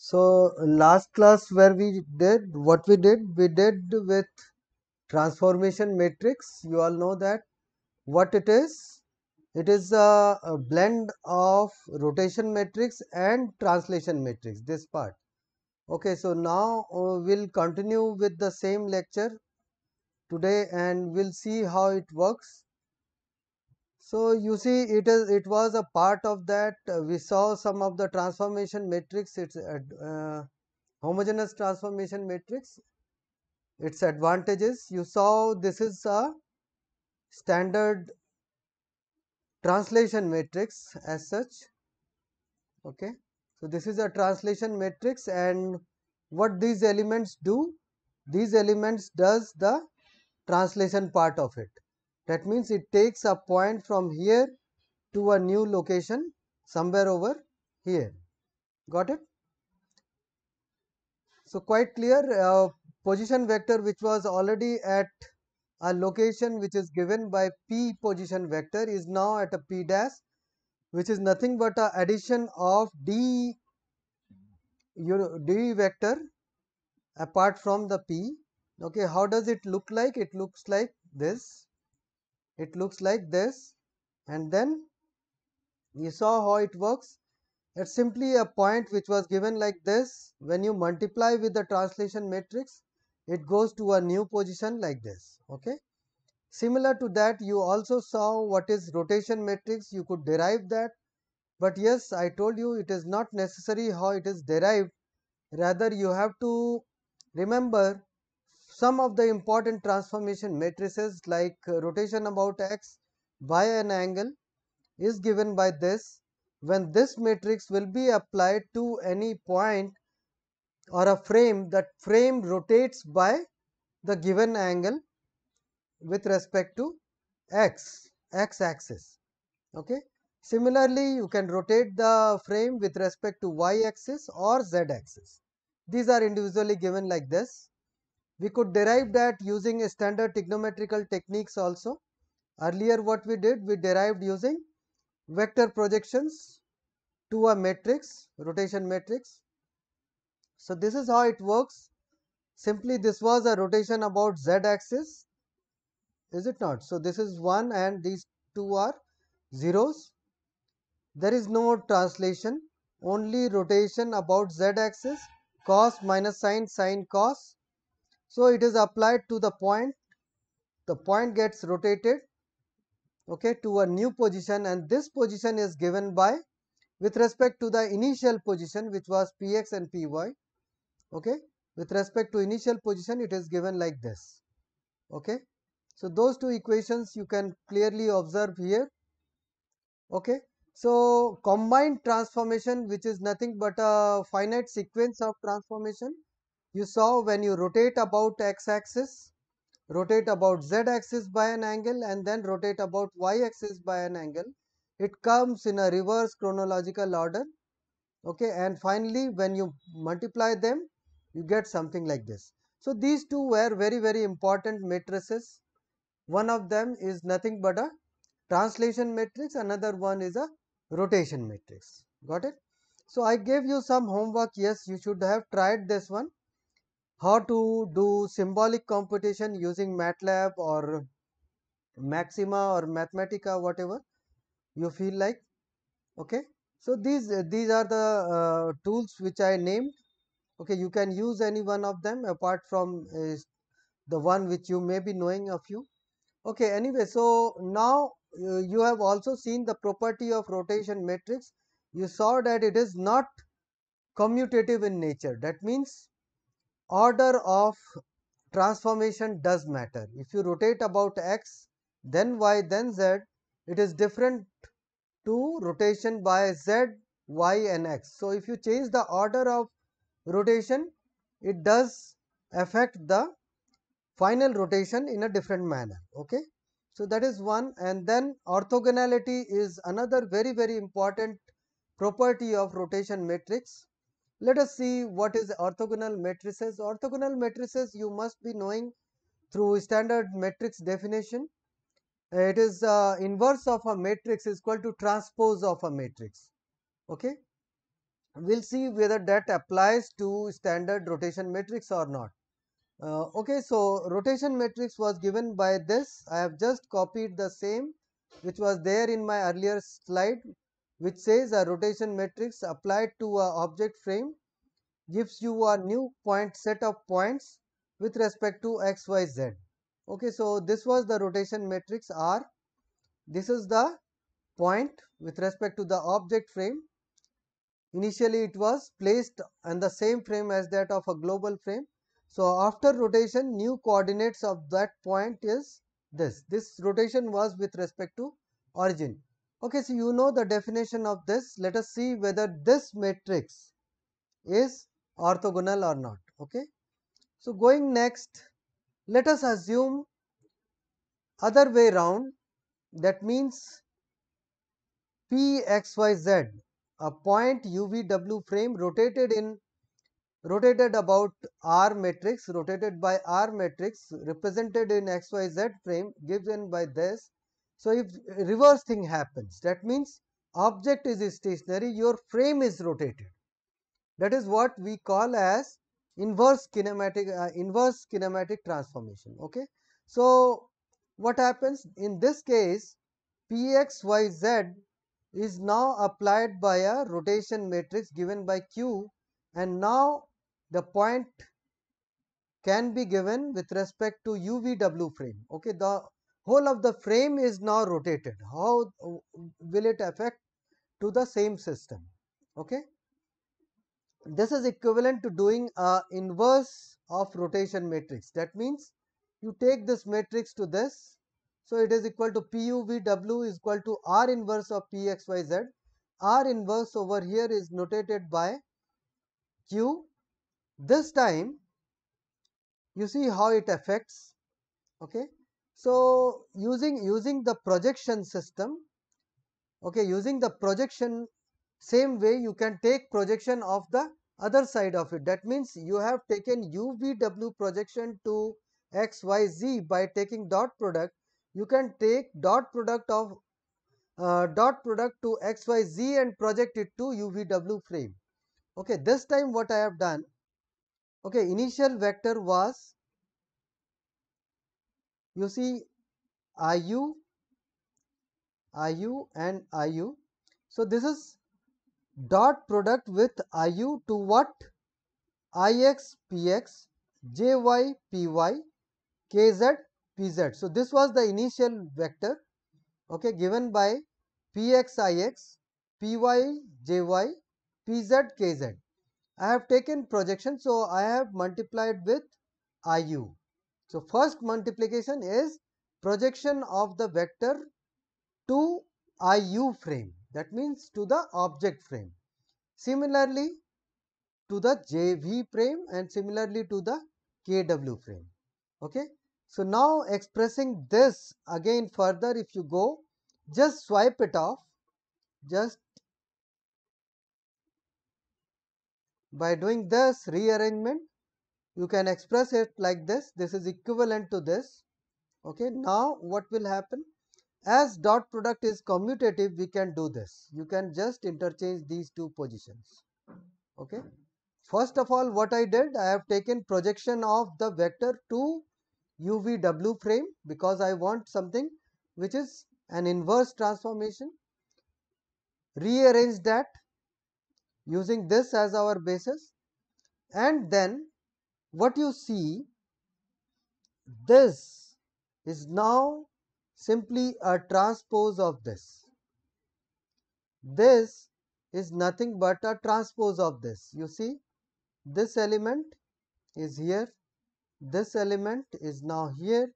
So last class where we did what we did we did with transformation matrix you all know that what it is it is a, a blend of rotation matrix and translation matrix this part okay so now uh, we'll continue with the same lecture today and we'll see how it works so you see it is it was a part of that uh, we saw some of the transformation matrix its uh, homogeneous transformation matrix its advantages you saw this is a standard translation matrix as such okay so this is a translation matrix and what these elements do these elements does the translation part of it that means it takes a point from here to a new location somewhere over here. Got it? So, quite clear uh, position vector which was already at a location which is given by p position vector is now at a p dash which is nothing but a addition of d d vector apart from the p okay how does it look like it looks like this it looks like this and then you saw how it works it's simply a point which was given like this when you multiply with the translation matrix it goes to a new position like this okay similar to that you also saw what is rotation matrix you could derive that but yes i told you it is not necessary how it is derived rather you have to remember some of the important transformation matrices like uh, rotation about x by an angle is given by this when this matrix will be applied to any point or a frame that frame rotates by the given angle with respect to x x axis okay similarly you can rotate the frame with respect to y axis or z axis these are individually given like this we could derive that using standard trigonometrical techniques also. Earlier what we did, we derived using vector projections to a matrix, rotation matrix. So, this is how it works. Simply this was a rotation about z axis, is it not? So, this is 1 and these two are zeros. There is no translation, only rotation about z axis cos minus sine sine cos so, it is applied to the point, the point gets rotated okay, to a new position and this position is given by with respect to the initial position which was Px and Py. Okay. With respect to initial position it is given like this. Okay. So, those two equations you can clearly observe here. Okay. So, combined transformation which is nothing but a finite sequence of transformation you saw when you rotate about x axis, rotate about z axis by an angle and then rotate about y axis by an angle, it comes in a reverse chronological order okay and finally when you multiply them you get something like this. So, these two were very very important matrices one of them is nothing but a translation matrix another one is a rotation matrix got it. So, I gave you some homework yes you should have tried this one how to do symbolic computation using MATLAB or Maxima or Mathematica whatever you feel like okay so these these are the uh, tools which I named okay you can use any one of them apart from uh, the one which you may be knowing of you okay anyway so now uh, you have also seen the property of rotation matrix you saw that it is not commutative in nature that means order of transformation does matter. If you rotate about x, then y, then z, it is different to rotation by z, y and x. So, if you change the order of rotation, it does affect the final rotation in a different manner. Okay. So, that is one and then orthogonality is another very very important property of rotation matrix let us see what is orthogonal matrices. Orthogonal matrices you must be knowing through standard matrix definition. It is uh, inverse of a matrix is equal to transpose of a matrix. Okay. We will see whether that applies to standard rotation matrix or not. Uh, okay, so rotation matrix was given by this. I have just copied the same which was there in my earlier slide which says a rotation matrix applied to a object frame gives you a new point set of points with respect to xyz. Okay, so this was the rotation matrix R. This is the point with respect to the object frame. Initially it was placed on the same frame as that of a global frame. So after rotation new coordinates of that point is this. This rotation was with respect to origin. Okay, so you know the definition of this. Let us see whether this matrix is orthogonal or not. Okay. So, going next, let us assume other way round that means P x y z a point UVW frame rotated in rotated about R matrix rotated by R matrix represented in x y z frame given by this so, if reverse thing happens that means object is stationary your frame is rotated that is what we call as inverse kinematic uh, inverse kinematic transformation okay so what happens in this case pxyz is now applied by a rotation matrix given by q and now the point can be given with respect to uvw frame okay the whole of the frame is now rotated. How will it affect to the same system? Okay. This is equivalent to doing a inverse of rotation matrix. That means you take this matrix to this. So, it is equal to PUVW is equal to R inverse of PXYZ. R inverse over here is notated by Q. This time you see how it affects. Okay so, using using the projection system okay using the projection same way you can take projection of the other side of it that means you have taken UVW projection to xyz by taking dot product you can take dot product of uh, dot product to xyz and project it to UVW frame okay this time what I have done okay initial vector was you see IU, IU and IU. So, this is dot product with IU to what? IX, PX, JY, PY, KZ, PZ. So, this was the initial vector okay, given by PX, IX, PY, JY, PZ, KZ. I have taken projection. So, I have multiplied with IU. So, first multiplication is projection of the vector to IU frame that means to the object frame. Similarly, to the JV frame and similarly to the KW frame. Okay. So, now expressing this again further if you go just swipe it off just by doing this rearrangement you can express it like this this is equivalent to this okay now what will happen as dot product is commutative we can do this you can just interchange these two positions okay first of all what i did i have taken projection of the vector to uvw frame because i want something which is an inverse transformation rearrange that using this as our basis and then what you see this is now simply a transpose of this. This is nothing but a transpose of this. You see this element is here, this element is now here.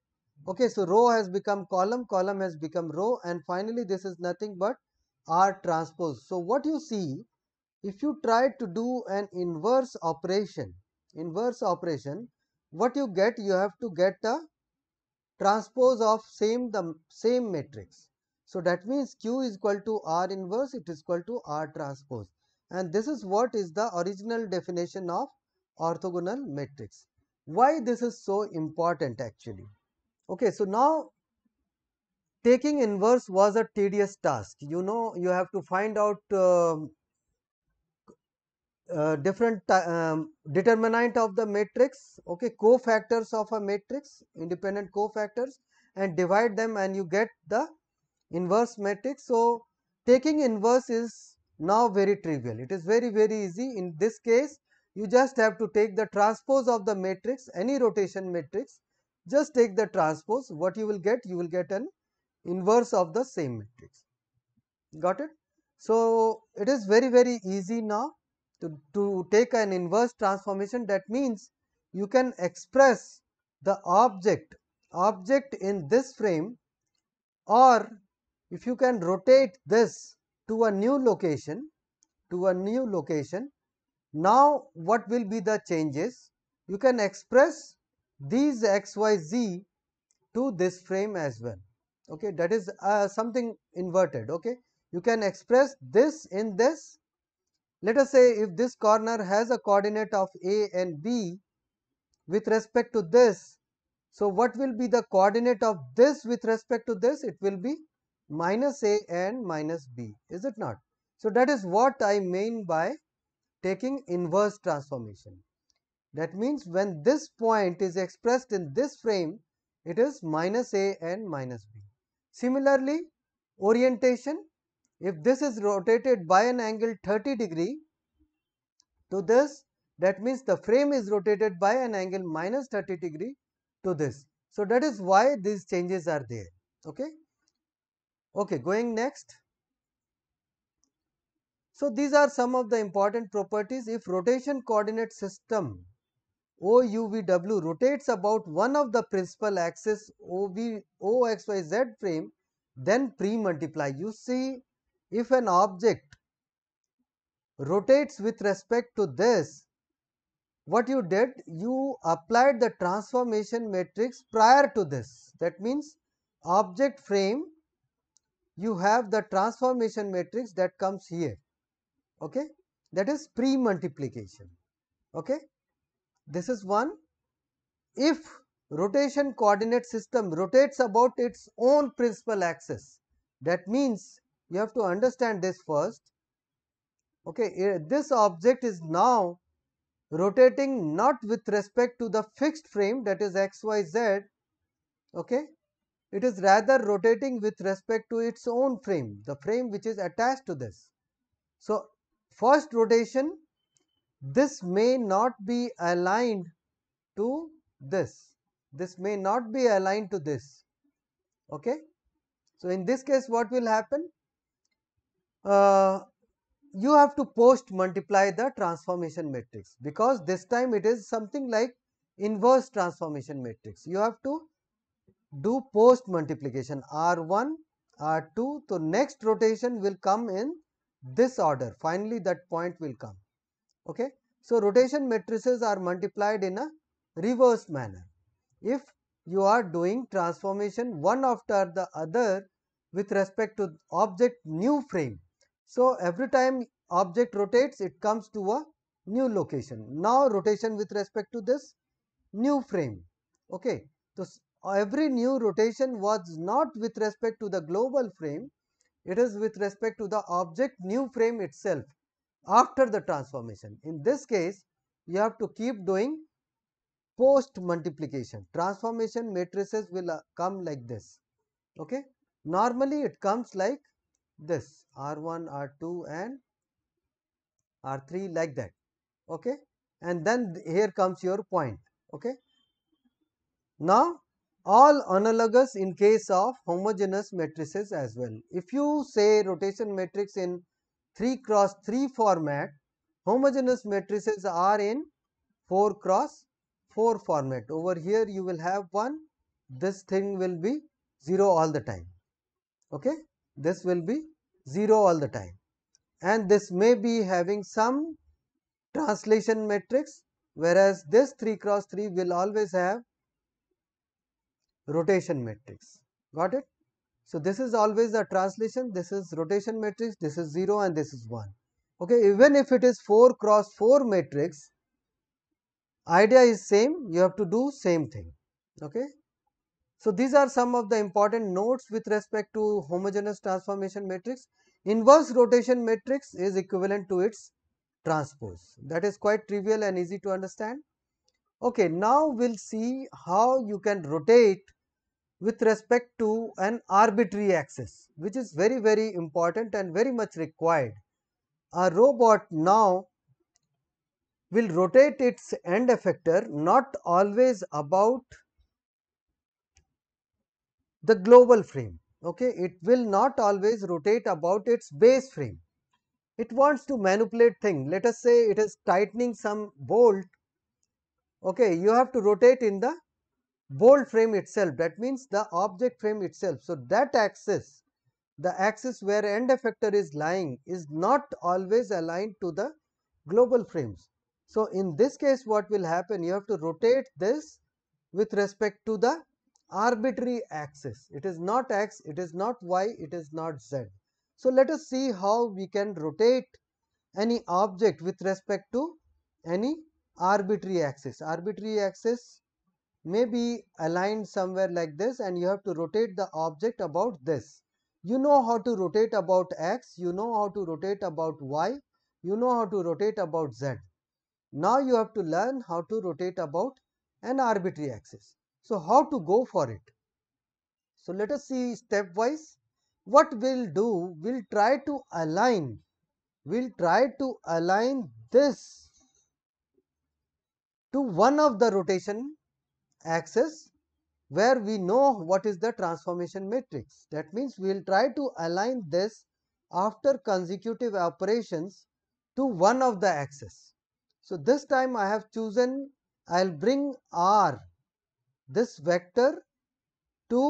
Okay, so row has become column, column has become row and finally this is nothing but R transpose. So what you see if you try to do an inverse operation inverse operation, what you get? You have to get a transpose of same the same matrix. So, that means Q is equal to R inverse, it is equal to R transpose and this is what is the original definition of orthogonal matrix. Why this is so important actually? Okay, so now taking inverse was a tedious task. You know, you have to find out uh, uh, different um, determinant of the matrix okay cofactors of a matrix independent cofactors and divide them and you get the inverse matrix so taking inverse is now very trivial it is very very easy in this case you just have to take the transpose of the matrix any rotation matrix just take the transpose what you will get you will get an inverse of the same matrix got it so it is very very easy now to, to take an inverse transformation that means you can express the object object in this frame or if you can rotate this to a new location to a new location now what will be the changes you can express these xyz to this frame as well okay that is uh, something inverted okay you can express this in this let us say if this corner has a coordinate of a and b with respect to this. So, what will be the coordinate of this with respect to this? It will be minus a and minus b, is it not? So, that is what I mean by taking inverse transformation. That means when this point is expressed in this frame, it is minus a and minus b. Similarly, orientation if this is rotated by an angle 30 degree to this, that means the frame is rotated by an angle minus 30 degree to this. So, that is why these changes are there. Okay. Okay, going next. So, these are some of the important properties. If rotation coordinate system OUVW rotates about one of the principal axis OV, OXYZ frame, then pre-multiply. You see if an object rotates with respect to this, what you did? You applied the transformation matrix prior to this. That means, object frame you have the transformation matrix that comes here, okay? that is pre multiplication. Okay? This is one. If rotation coordinate system rotates about its own principal axis, that means you have to understand this first okay this object is now rotating not with respect to the fixed frame that is xyz okay it is rather rotating with respect to its own frame the frame which is attached to this so first rotation this may not be aligned to this this may not be aligned to this okay so in this case what will happen uh, you have to post multiply the transformation matrix because this time it is something like inverse transformation matrix. You have to do post multiplication R1, R2. So, next rotation will come in this order. Finally, that point will come. Okay. So, rotation matrices are multiplied in a reverse manner. If you are doing transformation one after the other with respect to object new frame, so, every time object rotates it comes to a new location. Now, rotation with respect to this new frame. Okay. So, every new rotation was not with respect to the global frame, it is with respect to the object new frame itself after the transformation. In this case, you have to keep doing post multiplication. Transformation matrices will uh, come like this. Okay. Normally, it comes like this R1, R2 and R3 like that okay and then here comes your point okay. Now all analogous in case of homogeneous matrices as well. If you say rotation matrix in 3 cross 3 format, homogeneous matrices are in 4 cross 4 format. Over here you will have 1, this thing will be 0 all the time. Okay? This will be 0 all the time and this may be having some translation matrix whereas this 3 cross 3 will always have rotation matrix got it so this is always the translation this is rotation matrix this is 0 and this is 1 okay even if it is 4 cross 4 matrix idea is same you have to do same thing okay so, these are some of the important notes with respect to homogeneous transformation matrix. Inverse rotation matrix is equivalent to its transpose that is quite trivial and easy to understand. Okay, now we will see how you can rotate with respect to an arbitrary axis which is very very important and very much required. A robot now will rotate its end effector not always about the global frame. Okay? It will not always rotate about its base frame. It wants to manipulate thing. Let us say it is tightening some bolt. Okay, you have to rotate in the bolt frame itself. That means the object frame itself. So that axis, the axis where end effector is lying, is not always aligned to the global frames. So in this case, what will happen? You have to rotate this with respect to the arbitrary axis. It is not x, it is not y, it is not z. So let us see how we can rotate any object with respect to any arbitrary axis. Arbitrary axis may be aligned somewhere like this and you have to rotate the object about this. You know how to rotate about x, you know how to rotate about y, you know how to rotate about z. Now you have to learn how to rotate about an arbitrary axis. So, how to go for it? So, let us see stepwise. What we'll do, we'll try to align, we'll try to align this to one of the rotation axis where we know what is the transformation matrix. That means, we will try to align this after consecutive operations to one of the axis. So, this time I have chosen I will bring r this vector to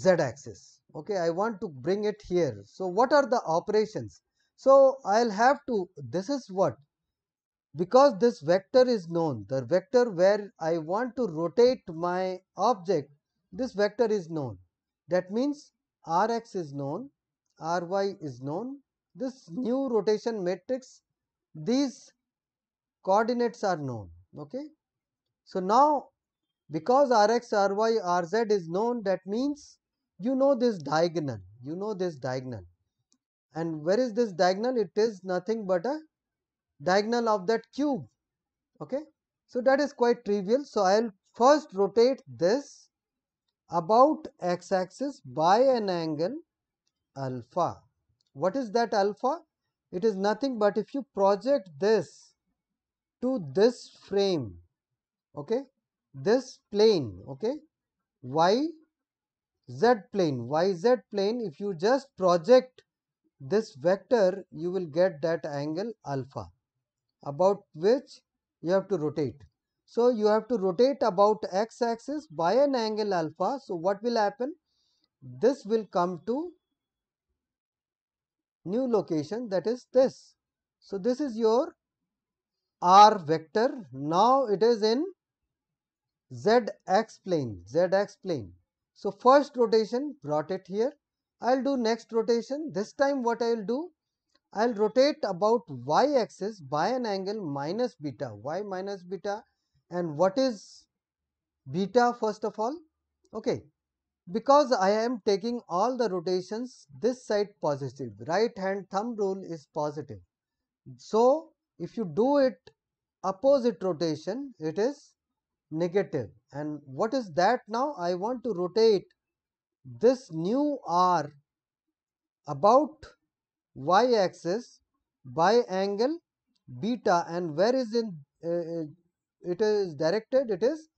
z axis okay i want to bring it here so what are the operations so i'll have to this is what because this vector is known the vector where i want to rotate my object this vector is known that means rx is known ry is known this new rotation matrix these coordinates are known okay so, now because Rx, Ry, Rz is known that means you know this diagonal, you know this diagonal and where is this diagonal? It is nothing but a diagonal of that cube. Okay. So, that is quite trivial. So, I will first rotate this about x axis by an angle alpha. What is that alpha? It is nothing but if you project this to this frame okay this plane okay y z plane y z plane if you just project this vector you will get that angle alpha about which you have to rotate so you have to rotate about x axis by an angle alpha so what will happen this will come to new location that is this so this is your r vector now it is in ZX plane, ZX plane. So, first rotation brought it here. I will do next rotation. This time what I will do? I will rotate about y axis by an angle minus beta, y minus beta and what is beta first of all? Okay. Because I am taking all the rotations this side positive, right hand thumb rule is positive. So, if you do it opposite rotation, it is negative and what is that now I want to rotate this new r about y axis by angle beta and where is in uh, uh it is directed it is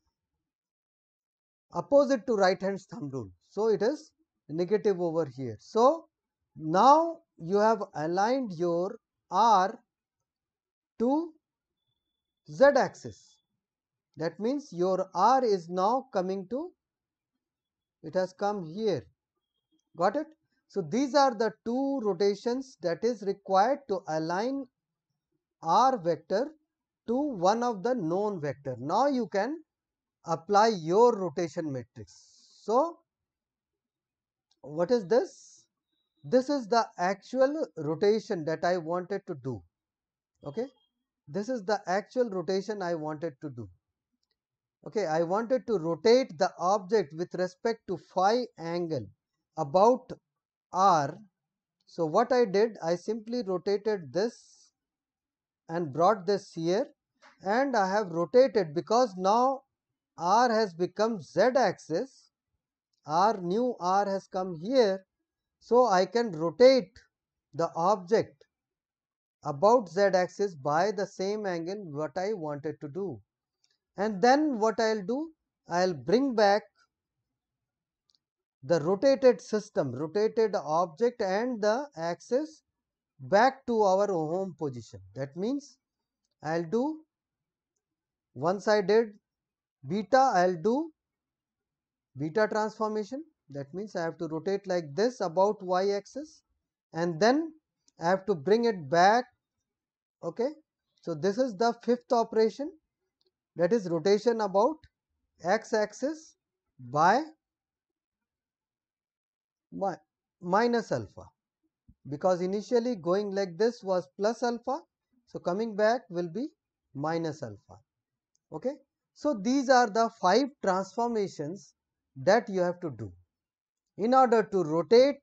opposite to right hand thumb rule. So, it is negative over here. So, now you have aligned your r to z axis that means your R is now coming to, it has come here. Got it? So, these are the two rotations that is required to align R vector to one of the known vector. Now, you can apply your rotation matrix. So, what is this? This is the actual rotation that I wanted to do. Okay? This is the actual rotation I wanted to do okay I wanted to rotate the object with respect to phi angle about r so what I did I simply rotated this and brought this here and I have rotated because now r has become z axis r new r has come here so I can rotate the object about z axis by the same angle what I wanted to do and then what I will do? I will bring back the rotated system, rotated object and the axis back to our home position. That means I will do once I did beta, I will do beta transformation. That means I have to rotate like this about y axis and then I have to bring it back. Okay. So, this is the fifth operation that is rotation about x axis by minus alpha because initially going like this was plus alpha. So, coming back will be minus alpha. Okay. So, these are the 5 transformations that you have to do. In order to rotate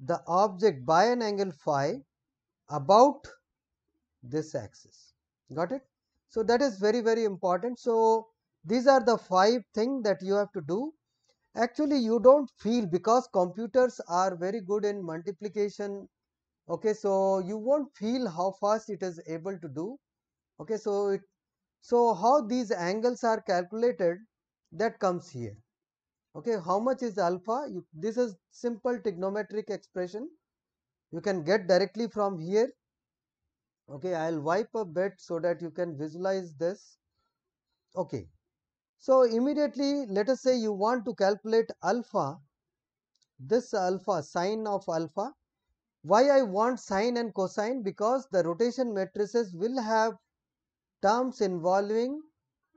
the object by an angle phi about this axis. Got it? So, that is very very important. So, these are the five things that you have to do. Actually, you do not feel because computers are very good in multiplication. Okay, so you will not feel how fast it is able to do. Okay, so it so how these angles are calculated that comes here. Okay, how much is alpha? You, this is simple trigonometric expression. You can get directly from here okay i'll wipe a bit so that you can visualize this okay so immediately let us say you want to calculate alpha this alpha sine of alpha why i want sine and cosine because the rotation matrices will have terms involving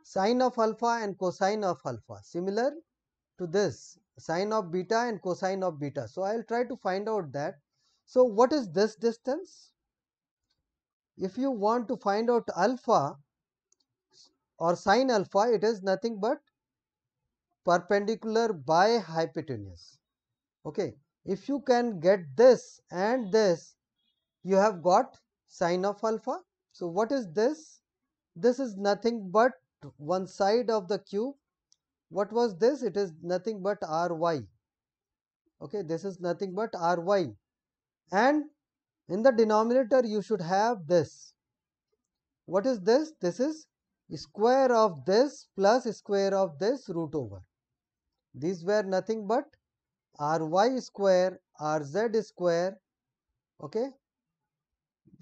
sine of alpha and cosine of alpha similar to this sine of beta and cosine of beta so i'll try to find out that so what is this distance if you want to find out alpha or sine alpha, it is nothing but perpendicular by hypotenuse. Okay. If you can get this and this, you have got sine of alpha. So, what is this? This is nothing but one side of the cube. What was this? It is nothing but ry. Okay, this is nothing but ry. And in the denominator, you should have this. What is this? This is square of this plus square of this root over. These were nothing but ry square, rz square, okay,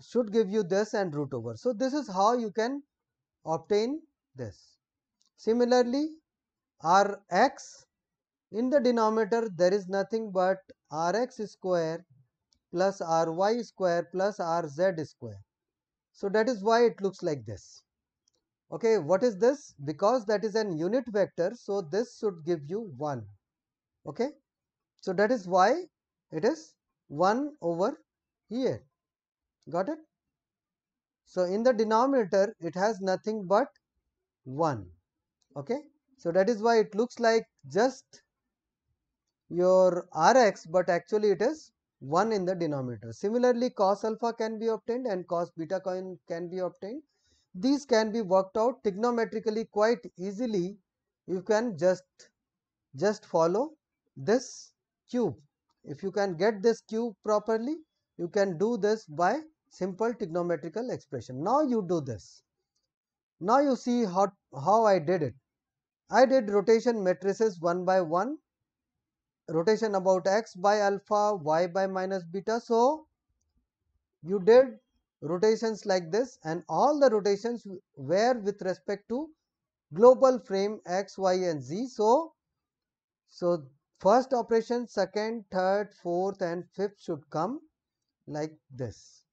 should give you this and root over. So, this is how you can obtain this. Similarly, rx in the denominator there is nothing but rx square plus ry square plus rz square. So that is why it looks like this. Okay, what is this? Because that is an unit vector, so this should give you 1. Okay, so that is why it is 1 over here. Got it? So in the denominator, it has nothing but 1. Okay, so that is why it looks like just your Rx, but actually it is 1 in the denominator. Similarly, cos alpha can be obtained and cos beta can, can be obtained. These can be worked out trigonometrically quite easily. You can just, just follow this cube. If you can get this cube properly, you can do this by simple trigonometrical expression. Now you do this. Now you see how, how I did it. I did rotation matrices one by one rotation about x by alpha, y by minus beta. So, you did rotations like this and all the rotations were with respect to global frame x, y and z. So, so first operation, second, third, fourth and fifth should come like this.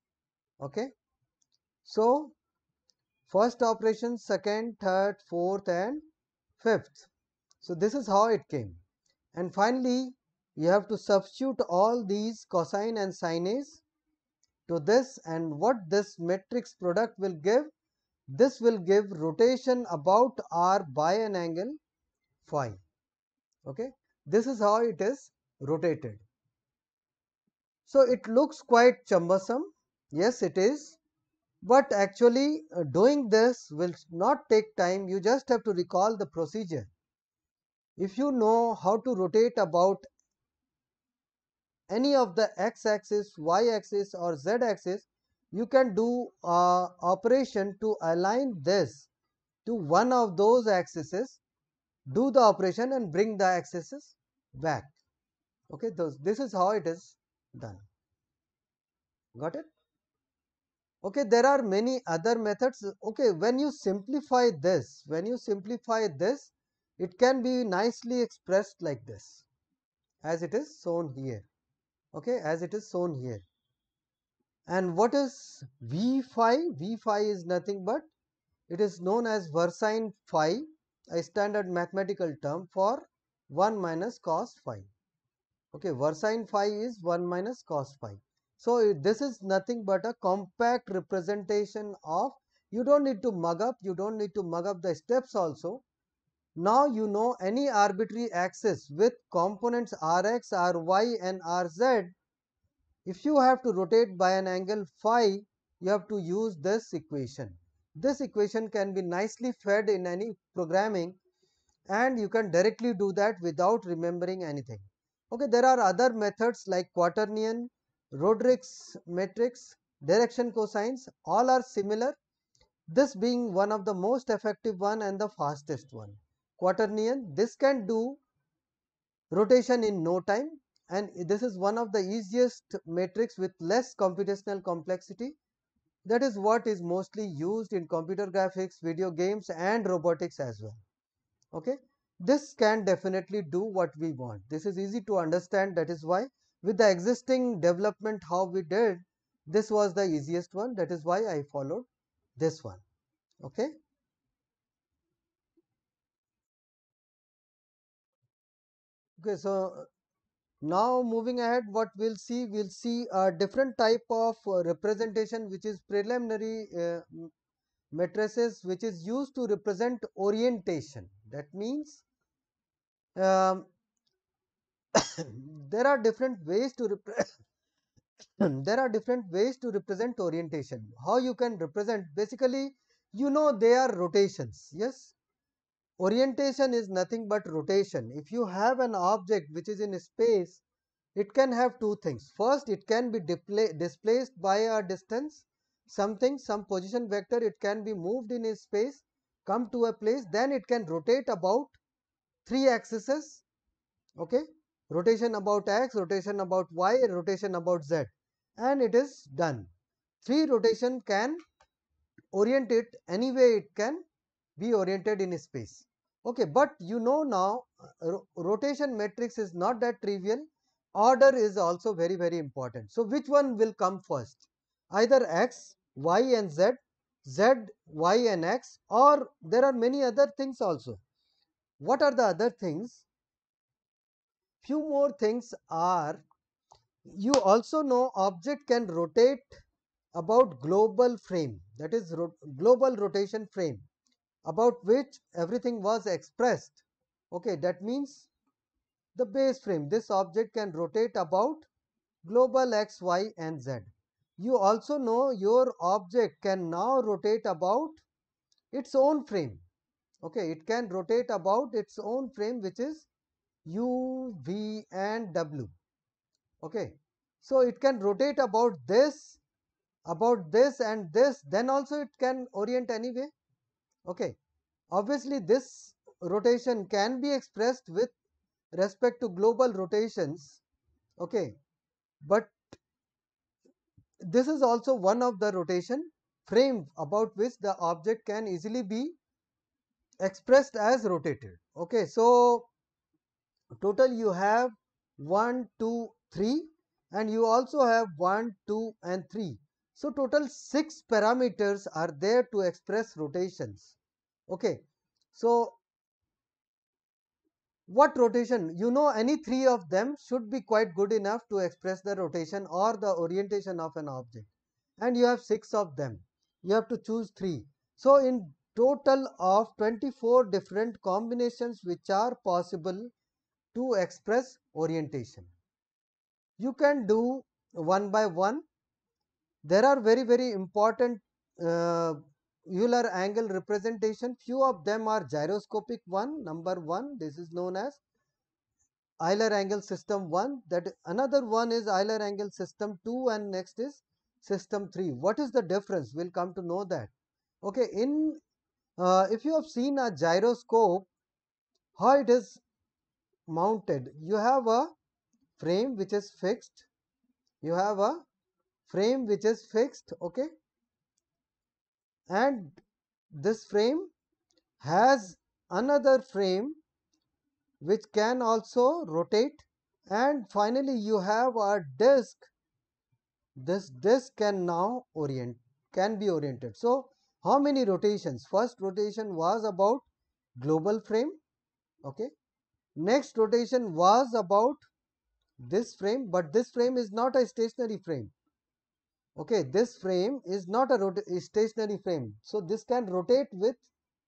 Okay. So, first operation, second, third, fourth and fifth. So, this is how it came and finally you have to substitute all these cosine and sines to this and what this matrix product will give this will give rotation about r by an angle phi okay this is how it is rotated so it looks quite cumbersome yes it is but actually uh, doing this will not take time you just have to recall the procedure if you know how to rotate about any of the x axis, y axis or z axis, you can do a operation to align this to one of those axes, do the operation and bring the axes back. Okay, those, this is how it is done. Got it? Okay, there are many other methods. Okay, when you simplify this, when you simplify this, it can be nicely expressed like this as it is shown here okay as it is shown here. And what is V phi? V phi is nothing but it is known as versine phi a standard mathematical term for 1 minus cos phi. Okay, versine phi is 1 minus cos phi. So, this is nothing but a compact representation of you don't need to mug up, you don't need to mug up the steps also. Now you know any arbitrary axis with components Rx, Ry and Rz. If you have to rotate by an angle phi, you have to use this equation. This equation can be nicely fed in any programming and you can directly do that without remembering anything. Okay, there are other methods like quaternion, Rodric's matrix, direction cosines, all are similar. This being one of the most effective one and the fastest one quaternion. This can do rotation in no time and this is one of the easiest matrix with less computational complexity. That is what is mostly used in computer graphics, video games and robotics as well. Okay? This can definitely do what we want. This is easy to understand that is why with the existing development how we did, this was the easiest one that is why I followed this one. Okay? okay so uh, now moving ahead what we'll see we'll see a different type of uh, representation which is preliminary uh, matrices which is used to represent orientation that means um, there are different ways to there are different ways to represent orientation how you can represent basically you know they are rotations yes Orientation is nothing but rotation. If you have an object which is in space, it can have two things. First, it can be displaced by a distance, something, some position vector, it can be moved in space, come to a place, then it can rotate about three axes, okay? rotation about x, rotation about y, rotation about z and it is done. Three rotation can orient it any way it can be oriented in space. Okay, but you know now uh, ro rotation matrix is not that trivial, order is also very very important. So, which one will come first either x, y and z, z, y and x or there are many other things also. What are the other things? Few more things are you also know object can rotate about global frame that is ro global rotation frame about which everything was expressed. Okay, that means the base frame. This object can rotate about global x, y and z. You also know your object can now rotate about its own frame. Okay, it can rotate about its own frame which is u, v and w. Okay, so it can rotate about this, about this and this then also it can orient anyway okay obviously this rotation can be expressed with respect to global rotations okay but this is also one of the rotation frame about which the object can easily be expressed as rotated okay so total you have 1 2 3 and you also have 1 2 and 3 so, total 6 parameters are there to express rotations. Okay. So, what rotation? You know any three of them should be quite good enough to express the rotation or the orientation of an object and you have 6 of them. You have to choose 3. So, in total of 24 different combinations which are possible to express orientation. You can do one by one there are very very important uh, Euler angle representation. Few of them are gyroscopic one, number one. This is known as Euler angle system 1. That another one is Euler angle system 2 and next is system 3. What is the difference? We will come to know that. Okay, in uh, if you have seen a gyroscope, how it is mounted. You have a frame which is fixed. You have a frame which is fixed okay and this frame has another frame which can also rotate and finally you have a disk this disk can now orient can be oriented so how many rotations first rotation was about global frame okay next rotation was about this frame but this frame is not a stationary frame okay this frame is not a stationary frame so this can rotate with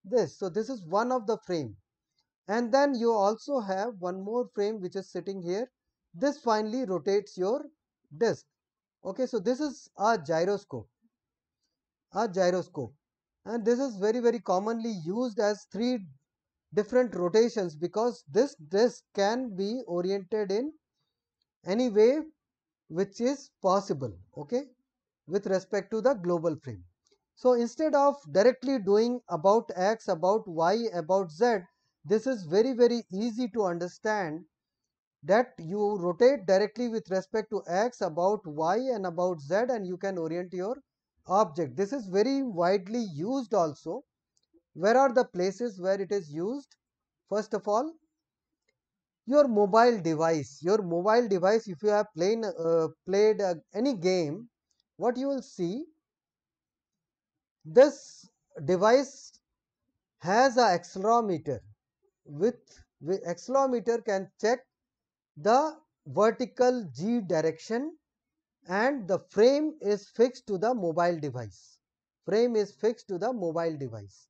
this so this is one of the frame and then you also have one more frame which is sitting here this finally rotates your disk okay so this is a gyroscope a gyroscope and this is very very commonly used as three different rotations because this disk can be oriented in any way which is possible okay with respect to the global frame. So instead of directly doing about x, about y, about z, this is very very easy to understand that you rotate directly with respect to x, about y and about z and you can orient your object. This is very widely used also. Where are the places where it is used? First of all, your mobile device. Your mobile device if you have played, uh, played uh, any game what you will see this device has a accelerometer with, with accelerometer can check the vertical g direction and the frame is fixed to the mobile device frame is fixed to the mobile device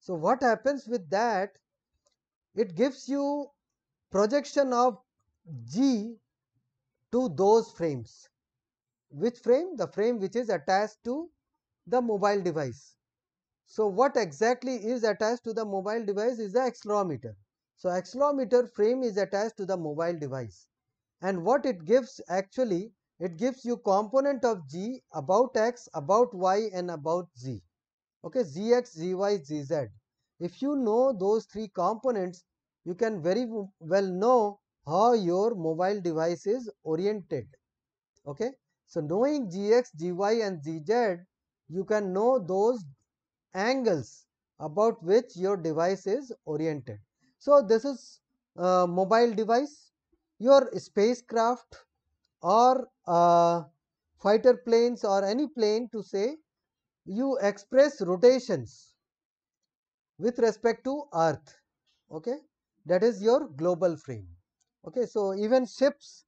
so what happens with that it gives you projection of g to those frames which frame? The frame which is attached to the mobile device. So, what exactly is attached to the mobile device is the accelerometer. So, accelerometer frame is attached to the mobile device and what it gives actually it gives you component of g about x, about y and about z. Okay, zx, zy, zz. If you know those three components, you can very well know how your mobile device is oriented. Okay, so, knowing gx, gy and gz, you can know those angles about which your device is oriented. So, this is a mobile device, your spacecraft or uh, fighter planes or any plane to say you express rotations with respect to earth okay that is your global frame okay so even ships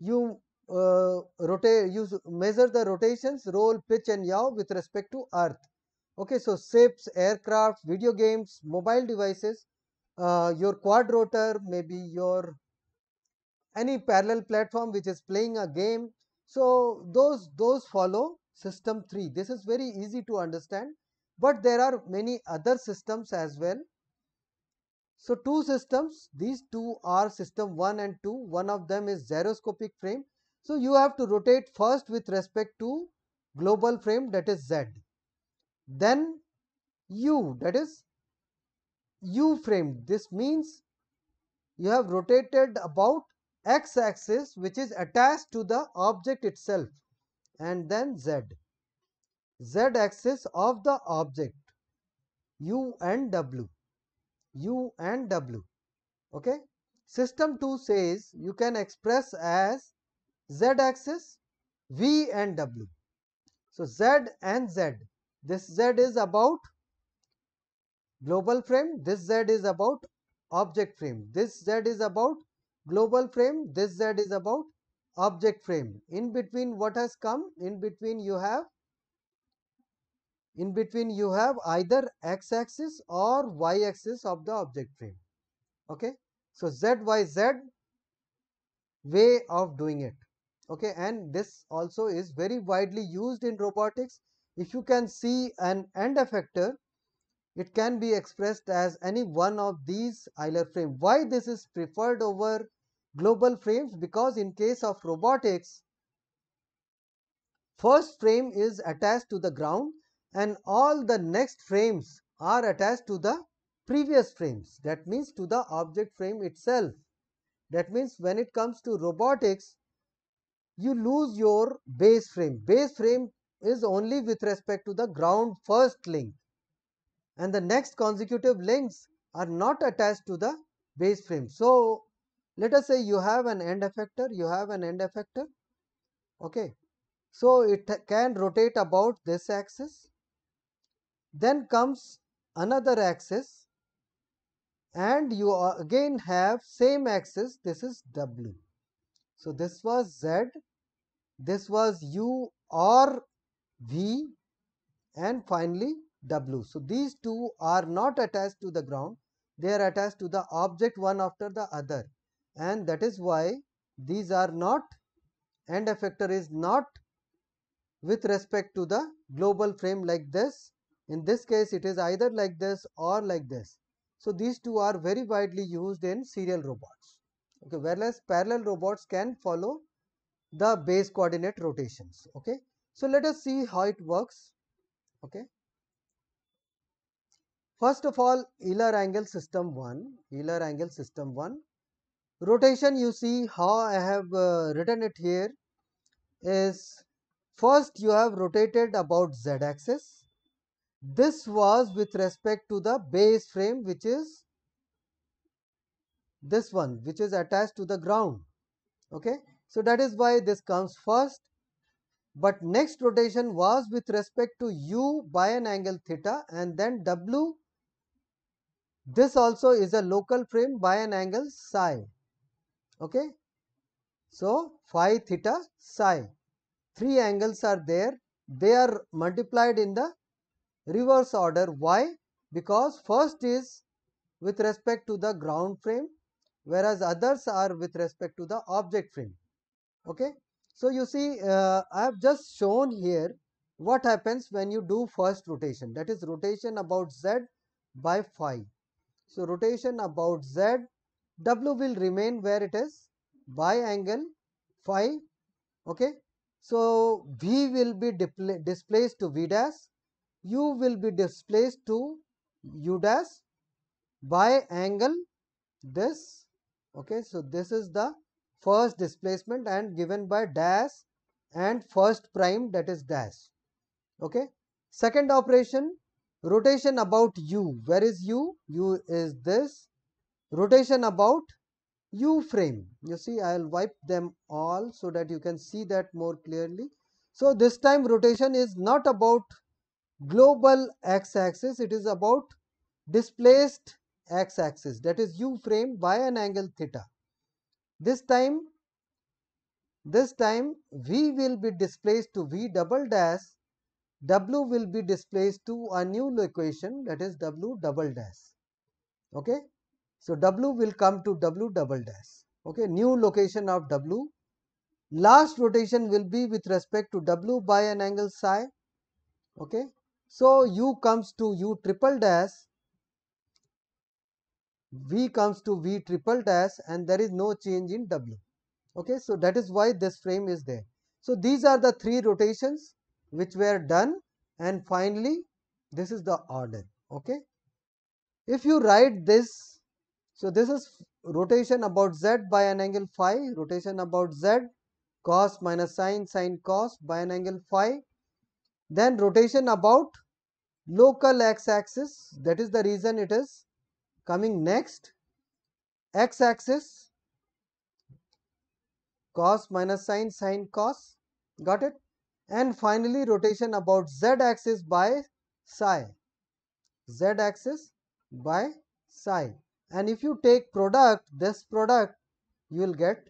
you uh, rotate use measure the rotations roll pitch and yaw with respect to earth okay so ships aircraft video games mobile devices uh, your quadrotor maybe your any parallel platform which is playing a game so those those follow system 3 this is very easy to understand but there are many other systems as well so two systems these two are system 1 and 2 one of them is gyroscopic frame so, you have to rotate first with respect to global frame that is Z, then U that is U frame. This means you have rotated about x axis which is attached to the object itself and then Z, Z axis of the object U and W, U and W. Okay. System 2 says you can express as z axis V and W. So, Z and Z, this Z is about global frame, this Z is about object frame, this Z is about global frame, this Z is about object frame. In between what has come? In between you have in between you have either x axis or y axis of the object frame. Okay. So, Z, Y, Z way of doing it okay and this also is very widely used in robotics if you can see an end effector it can be expressed as any one of these Euler frame why this is preferred over global frames because in case of robotics first frame is attached to the ground and all the next frames are attached to the previous frames that means to the object frame itself that means when it comes to robotics you lose your base frame. Base frame is only with respect to the ground first link and the next consecutive links are not attached to the base frame. So, let us say you have an end effector, you have an end effector, okay. So, it can rotate about this axis. Then comes another axis and you again have same axis, this is W. So, this was Z this was u or v and finally w. So, these two are not attached to the ground, they are attached to the object one after the other and that is why these are not end effector is not with respect to the global frame like this. In this case it is either like this or like this. So, these two are very widely used in serial robots okay, whereas parallel robots can follow the base coordinate rotations okay so let us see how it works okay first of all Euler angle system 1 Euler angle system 1 rotation you see how I have uh, written it here is first you have rotated about z axis this was with respect to the base frame which is this one which is attached to the ground okay so that is why this comes first. But next rotation was with respect to u by an angle theta and then w. This also is a local frame by an angle psi. Okay. So phi theta psi. Three angles are there. They are multiplied in the reverse order. Why? Because first is with respect to the ground frame whereas others are with respect to the object frame okay so you see uh, i have just shown here what happens when you do first rotation that is rotation about z by phi so rotation about z w will remain where it is by angle phi okay so v will be displaced to v dash u will be displaced to u dash by angle this okay so this is the first displacement and given by dash and first prime that is dash okay second operation rotation about u where is u u is this rotation about u frame you see i'll wipe them all so that you can see that more clearly so this time rotation is not about global x axis it is about displaced x axis that is u frame by an angle theta this time, this time V will be displaced to V double dash, W will be displaced to a new location that is W double dash. Okay. So, W will come to W double dash, okay, new location of W. Last rotation will be with respect to W by an angle psi, okay. So, U comes to U triple dash V comes to V triple dash and there is no change in W. Okay, so that is why this frame is there. So these are the three rotations which were done and finally this is the order. Okay, if you write this, so this is rotation about Z by an angle phi, rotation about Z cos minus sine sine cos by an angle phi, then rotation about local x axis that is the reason it is coming next x axis cos minus sine sine cos got it and finally rotation about z axis by psi z axis by psi and if you take product this product you will get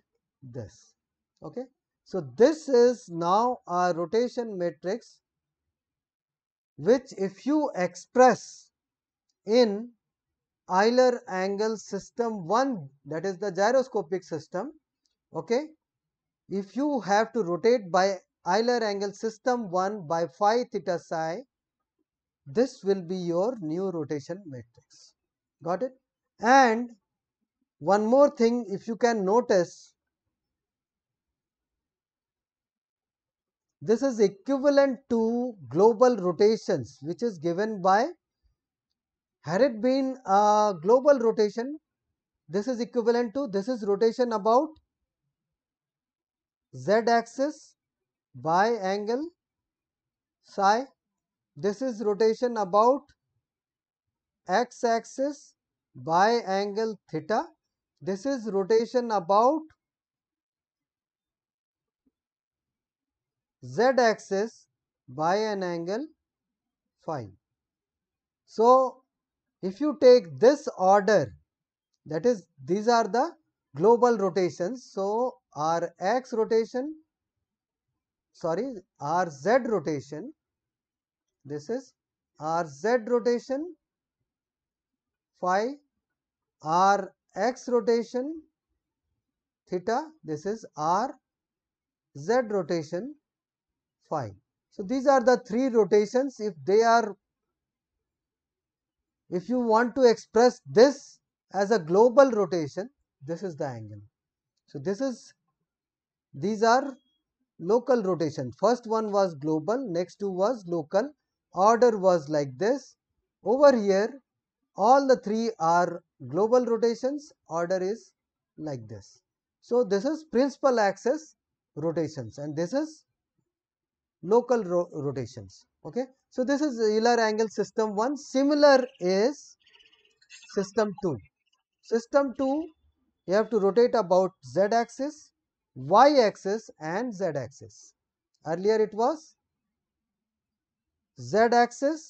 this okay so this is now a rotation matrix which if you express in Euler angle system 1 that is the gyroscopic system okay if you have to rotate by Euler angle system 1 by phi theta psi this will be your new rotation matrix got it and one more thing if you can notice this is equivalent to global rotations which is given by had it been a global rotation, this is equivalent to this is rotation about z axis by angle psi. This is rotation about x axis by angle theta. This is rotation about z axis by an angle phi. So, if you take this order, that is, these are the global rotations. So, R x rotation, sorry, R z rotation, this is R z rotation phi, R x rotation theta, this is R z rotation phi. So, these are the three rotations if they are if you want to express this as a global rotation, this is the angle. So, this is these are local rotation. First one was global, next two was local. Order was like this. Over here, all the three are global rotations, order is like this. So, this is principal axis rotations and this is local ro rotations okay so this is Euler angle system 1 similar is system 2 system 2 you have to rotate about z axis y axis and z axis earlier it was z axis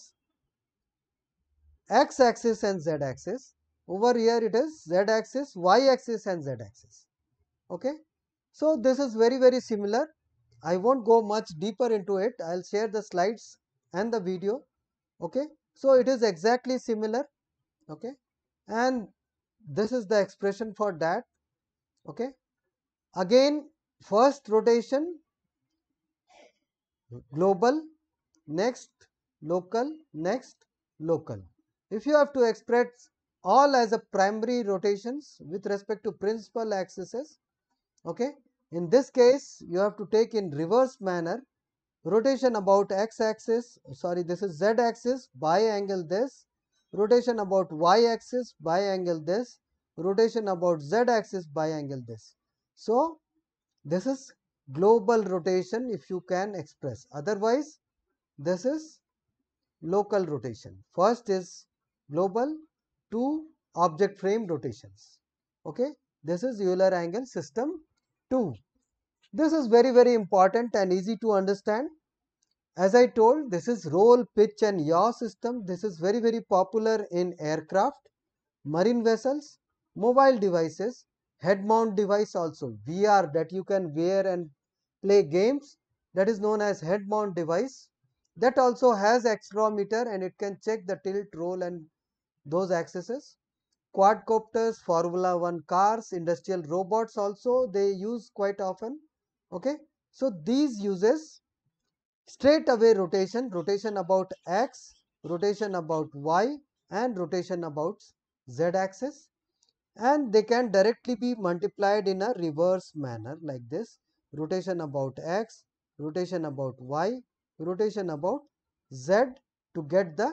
x axis and z axis over here it is z axis y axis and z axis okay so this is very very similar i won't go much deeper into it i'll share the slides and the video okay so it is exactly similar okay and this is the expression for that okay again first rotation global next local next local if you have to express all as a primary rotations with respect to principal axes okay in this case you have to take in reverse manner rotation about x axis sorry this is z axis by angle this rotation about y axis by angle this rotation about z axis by angle this so this is global rotation if you can express otherwise this is local rotation first is global two object frame rotations okay this is euler angle system 2 this is very very important and easy to understand. As I told this is roll, pitch and yaw system. This is very very popular in aircraft, marine vessels, mobile devices, head mount device also VR that you can wear and play games that is known as head mount device that also has accelerometer and it can check the tilt roll and those accesses quadcopters formula 1 cars industrial robots also they use quite often okay so these uses straight away rotation rotation about x rotation about y and rotation about z axis and they can directly be multiplied in a reverse manner like this rotation about x rotation about y rotation about z to get the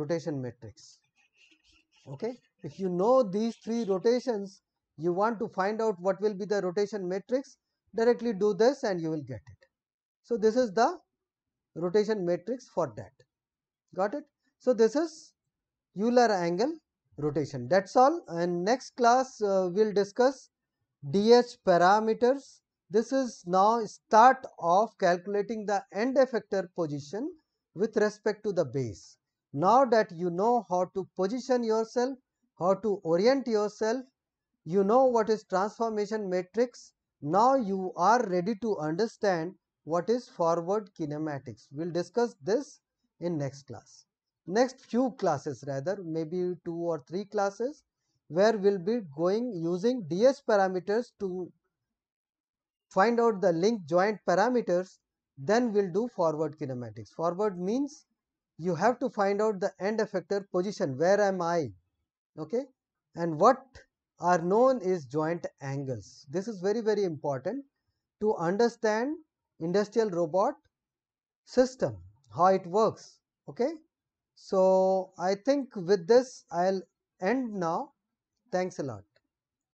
rotation matrix okay if you know these three rotations you want to find out what will be the rotation matrix directly do this and you will get it. So, this is the rotation matrix for that got it. So, this is Euler angle rotation that is all and next class uh, we will discuss DH parameters. This is now start of calculating the end effector position with respect to the base. Now that you know how to position yourself, how to orient yourself, you know what is transformation matrix, now you are ready to understand what is forward kinematics. We'll discuss this in next class. Next few classes rather, maybe two or three classes where we'll be going using DS parameters to find out the link joint parameters then we'll do forward kinematics. Forward means you have to find out the end effector position where am I okay and what are known as joint angles. This is very very important to understand industrial robot system how it works okay so i think with this i'll end now thanks a lot